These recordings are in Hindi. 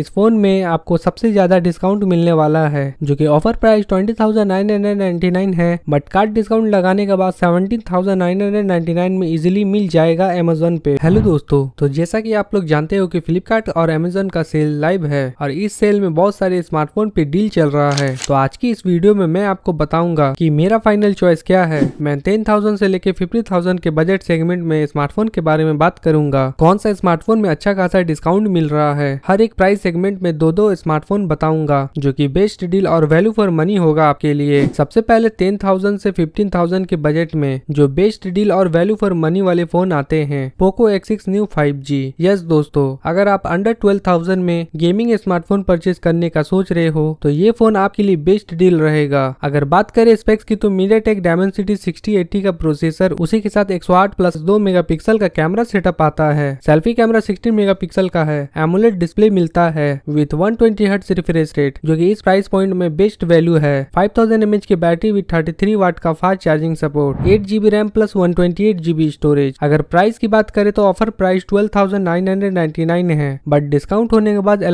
इस फोन में आपको सबसे ज्यादा डिस्काउंट मिलने वाला है जो कि offer price twenty thousand nine hundred ninety nine है बट कार्ड डिस्काउंट लगाने के बाद seventeen thousand nine hundred ninety nine में इजिली मिल जाएगा अमेजोन पे हेलो दोस्तों तो जैसा कि आप लोग जानते हो कि फ्लिपकार्ट और अमेजोन का सेल लाइव है और इस सेल में बहुत सारे स्मार्टफोन पे डील चल रहा है तो आज की इस वीडियो में मैं आपको बताऊंगा की मेरा फाइनल चॉइस क्या है मैं टेन थाउजेंड से लेकर फिफ्टी थाउजेंड के बजट सेगमेंट में स्मार्टफोन के बारे में बात करूंगा कौन सा स्मार्टफोन में अच्छा खासा डिस्काउंट मिल रहा है हर एक प्राइस सेगमेंट में दो दो स्मार्टफोन बताऊंगा जो कि बेस्ट डील और वैल्यू फॉर मनी होगा आपके लिए सबसे पहले टेन थाउजेंड से फिफ्टीन थाउजेंड के बजट में जो बेस्ट डील और वैल्यू फॉर मनी वाले फोन आते हैं Poco X six new five G yes दोस्तों अगर आप अंडर ट्वेल्व थाउजेंड में गेमिंग स्मार्टफोन परचेज करने का सोच रहे हो तो ये फोन आपके लिए बेस्ट डील रहेगा अगर बात करें स्पेक्स की तो मीडिया मीडियाटेक डायमेंसिटी सिक्सटी का प्रोसेसर उसी के साथ एक प्लस दो मेगा का कैमरा सेटअप आता है सेल्फी कैमरा 16 मेगा का है एमुलेट डिस्प्ले मिलता है with 120 twenty hertz refresh rate जो कि इस प्राइस पॉइंट में बेस्ट वैल्यू है 5000 थाउजेंड की बैटरी विथ 33 वाट का fast charging support eight GB RAM plus 128 GB storage अगर प्राइस की बात करें तो ऑफर प्राइस 12,999 है बट डिस्काउंट होने के बाद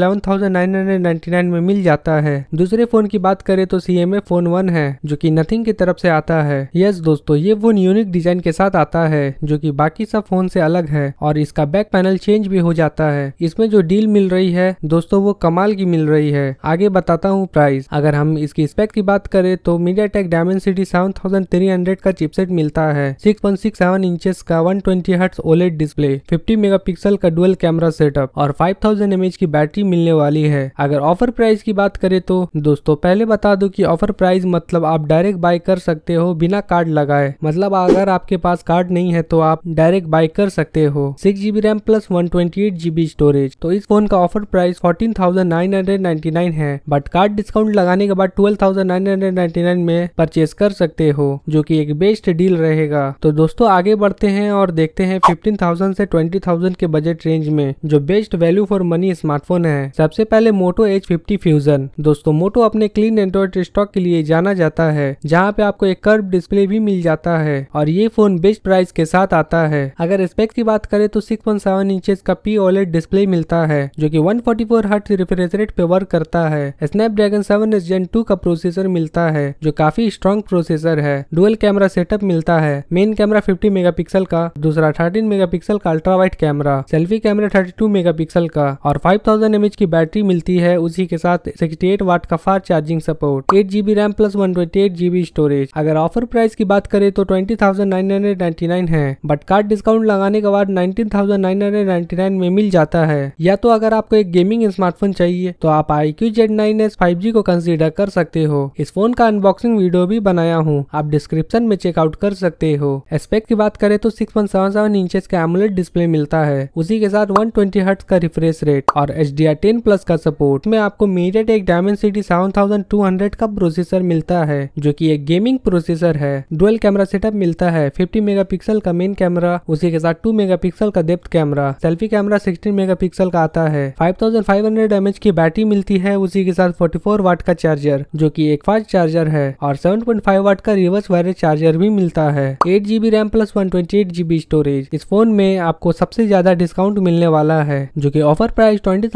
नाइन में मिल जाता है दूसरे फोन की बात करें तो C M A phone one है जो कि नथिंग की तरफ से आता है यस दोस्तों ये फोन यूनिक डिजाइन के साथ आता है जो कि बाकी सब फोन से अलग है और इसका बैक पैनल चेंज भी हो जाता है इसमें जो डील मिल रही है दोस्तों वो कमाल की मिल रही है आगे बताता हूँ प्राइस अगर हम इसकी स्पेक की बात करें तो मीडिया टेक डायमेंसिटी सेवन का चिपसेट मिलता है six point six seven inch का one twenty hertz OLED display fifty pixel का डुअल कैमरा सेटअप और फाइव थाउजेंड एच की बैटरी मिलने वाली है अगर ऑफर प्राइस की बात करें तो दोस्तों पहले बता दो की ऑफर प्राइस मतलब आप डायरेक्ट बाय कर सकते हो बिना कार्ड लगाए मतलब अगर आपके पास कार्ड नहीं है तो आप डायरेक्ट बाय कर सकते हो six GB RAM plus one twenty eight GB storage तो इस फोन का offer price fourteen thousand nine hundred ninety nine है बट कार्ड डिस्काउंट लगाने के बाद ट्वेल्व थाउजेंड नाइन नाइन में परचेज कर सकते हो जो की एक बेस्ट डील रहेगा तो दोस्तों आगे बढ़ते हैं और देखते हैं 15,000 से ट्वेंटी थाउजेंड के बजट रेंज में जो best value for money smartphone है सबसे पहले मोटो एच फिफ्टी फ्यूजन दोस्तों मोटो अपने क्लीन एंड्रॉइड स्टॉक के लिए जाना जाता है जहाँ पे आपको एक कर्व डिस्प्ले भी मिल जाता है और ये फोन बेस्ट प्राइस के साथ आता है अगर स्पेक्स की बात करें तो सिक्स पॉइंट सेवन का पी ओलेट डिस्प्ले मिलता है जो कि फोर रिफ्रेश रेट पे वर्क करता है Snapdragon seven S Gen two का प्रोसेसर मिलता है जो काफी स्ट्रॉन्ग प्रोसेसर है डुअल कैमरा सेटअप मिलता है मेन कैमरा 50 मेगापिक्सल का दूसरा 13 मेगापिक्सल का ultra wide camera selfie camera 32 megapixel का और 5000 थाउजेंड की बैटरी मिलती है उसी के साथ 68 वाट का fast charging support GB RAM plus 128 GB storage अगर ऑफर प्राइस की बात करें तो नाइन है बट कार्ड डिस्काउंट लगाने के बाद नाइन में मिल जाता है या तो अगर आपको एक गेमिंग गेमिंग स्मार्टफोन चाहिए तो आप iQOO Z nine S five G को कंसिडर कर सकते हो इस फोन का अनबॉक्सिंग वीडियो भी बनाया हूँ आप डिस्क्रिप्शन में चेकआउट कर सकते हो एस्पेक्ट की बात करें तो six point seven seven inch का एमुलेट डिस्प्ले मिलता है उसी के साथ वन ट्वेंटी हर्ट का रिफ्रेश रेट और H D R ten plus का सपोर्ट में आपको MediaTek Dimensity seven thousand two hundred का प्रोसेसर मिलता है जो की एक गेमिंग प्रोसेसर है डुअल कैमरा सेटअप मिलता है फिफ्टी मेगा पिक्सल का मेन कैमरा उसी के साथ टू मेगा पिक्सल का depth camera selfie camera sixteen megapixel का आता है फाइव थाउजेंड थाउजेंड एमएच की बैटरी मिलती है उसी के साथ 44 वाट का चार्जर जो कि एक फास्ट चार्जर है और 7.5 वाट का रिवर्स वायरलेस चार्जर भी मिलता है eight GB RAM plus one GB storage इस फोन में आपको सबसे ज्यादा डिस्काउंट मिलने वाला है जो की ऑफर प्राइस ट्वेंटी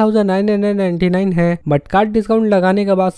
है बट कार्ड डिस्काउंट लगाने के बाद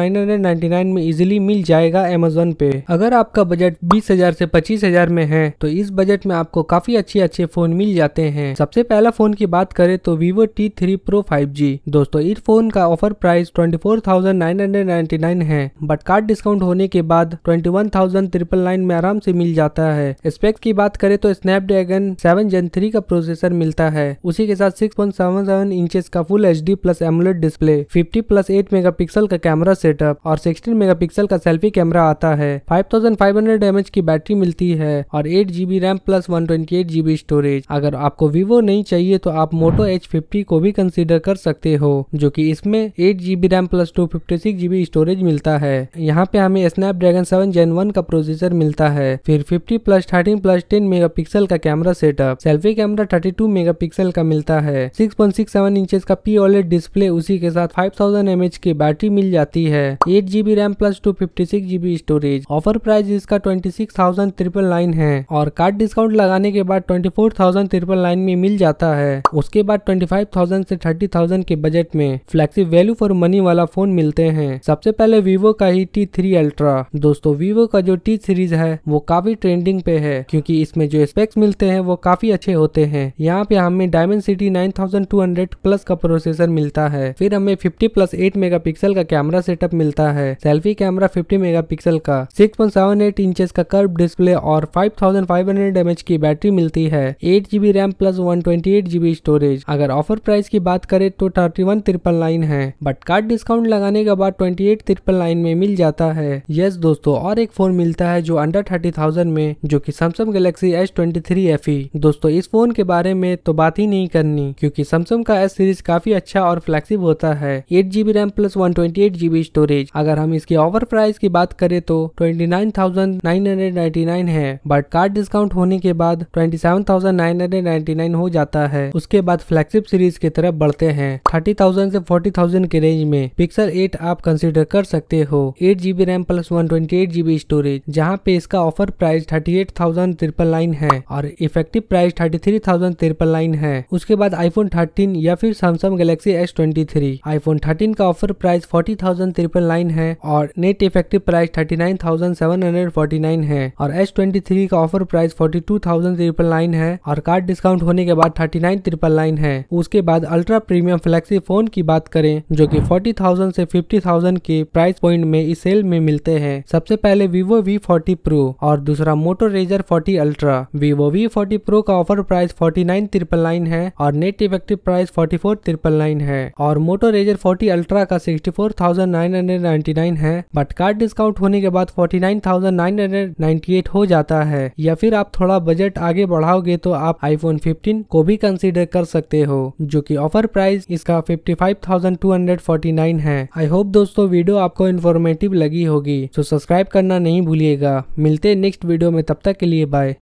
नाइन में इजिली मिल जाएगा एमेजोन पे अगर आपका बजट बीस हजार ऐसी पच्चीस हजार में है तो इस बजट में आपको काफी अच्छे अच्छे फोन मिल जाते हैं सबसे पहला फोन की बात करें तो Vivo T three pro 5G दोस्तों इस फोन का ऑफर प्राइस 24,999 है बट कार्ड डिस्काउंट होने के बाद 21,999 में आराम से मिल जाता है स्पेक्स की बात करें तो Snapdragon seven Gen three का प्रोसेसर मिलता है उसी के साथ six point seven seven inch का full H D plus AMOLED display fifty plus eight megapixel का कैमरा सेटअप और सिक्सटीन मेगा पिक्सल का सेल्फी कैमरा आता है फाइव फाइव थाउजेंड 5500 एमएच की बैटरी मिलती है और 8 GB RAM plus one twenty 128 GB storage अगर आपको वीवो नहीं चाहिए तो आप मोटो एच फिफ्टी को भी कंसिडर कंसिडर कर सकते हो जो कि इसमें eight GB RAM plus two fifty six GB storage मिलता है यहाँ पे हमें Snapdragon seven Gen one का प्रोसेसर मिलता है फिर fifty plus thirteen plus ten megapixel का camera setup selfie camera thirty two megapixel का मिलता है six point six seven inch का पी ओलेट डिस्प्ले उसी के साथ फाइव थाउजेंड एम एच की बैटरी मिल जाती है eight GB RAM plus two fifty six GB storage offer price इसका twenty six thousand triple nine है और कार्ड डिस्काउंट लगाने के बाद twenty four thousand triple nine में मिल जाता है उसके बाद ट्वेंटी फाइव थाउजेंड से थर्टी थाउजेंड के बजट में फ्लैक्सी वैल्यू फॉर मनी वाला फोन मिलते हैं सबसे पहले वीवो का ही टी थ्री अल्ट्रा दोस्तों वीवो का जो टी सीरीज है वो काफी ट्रेंडिंग पे है क्योंकि इसमें जो स्पेक्स मिलते हैं वो काफी अच्छे होते हैं यहाँ पे हमें Dimensity nine thousand two hundred plus का प्रोसेसर मिलता है फिर हमें fifty plus eight megapixel का कैमरा सेटअप मिलता है selfie camera fifty megapixel का six point seven eight inch का कर्व डिस्प्ले और five thousand five hundred mAh की बैटरी मिलती है eight GB RAM plus one twenty eight GB storage अगर ऑफर प्राइस की बात बात करें तो थर्टी वन ट्रिपल नाइन है बट कार्ड डिस्काउंट लगाने के बाद ट्वेंटी एट ट्रिपल नाइन में मिल जाता है यस दोस्तों और एक फोन मिलता है जो अंडर थर्टी थाउजेंड में जो की Samsung Galaxy S twenty three F दोस्तों इस फोन के बारे में तो बात ही नहीं करनी क्यूँकी सैमसंग का एस सीरीज काफी अच्छा और फ्लेक्सिब होता है eight GB RAM plus one twenty eight GB storage अगर हम इसके ओवर प्राइस की बात करें तो twenty nine thousand nine hundred ninety nine है बट कार्ड डिस्काउंट होने के बाद twenty seven thousand nine hundred ninety nine हो जाता है उसके बाद फ्लैगशिप सीरीज की तरफ बढ़ पड़ते हैं थर्टी थाउजेंड से फोर्टी थाउजेंड के रेंज में पिक्सल एट आप कंसिडर कर सकते हो eight GB RAM plus one twenty eight GB storage जहाँ पे इसका offer price thirty eight thousand triple nine है और effective price thirty three thousand triple nine है उसके बाद आईफोन थर्टीन या फिर Samsung Galaxy S twenty three iPhone thirteen का offer price forty thousand triple nine है और net effective price thirty nine thousand seven hundred forty nine है और एस ट्वेंटी थ्री का offer price forty two thousand triple nine है और कार्ड डिस्काउंट होने के बाद थर्टी नाइन ट्रिपल नाइन है उसके बाद अल्ट्रा प्रीमियम फ्लेक्सी फोन की बात करें जो कि 40,000 से 50,000 के प्राइस पॉइंट में इस सेल में मिलते हैं सबसे पहले वीवो वी फोर्टी प्रो और दूसरा Moto Razr forty ultra Vivo V forty pro का offer price forty nine nine है और net effective price forty four nine है और मोटो रेजर फोर्टी अल्ट्रा का sixty four thousand nine hundred ninety nine है बट कार्ड डिस्काउंट होने के बाद forty nine thousand nine hundred ninety eight हो जाता है या फिर आप थोड़ा बजट आगे बढ़ाओगे तो आप आईफोन 15 को भी कंसिडर कर सकते हो जो कि ऑफर ऑफर प्राइस इसका 55,249 है आई होप दोस्तों वीडियो आपको इन्फॉर्मेटिव लगी होगी तो सब्सक्राइब करना नहीं भूलिएगा मिलते नेक्स्ट वीडियो में तब तक के लिए बाय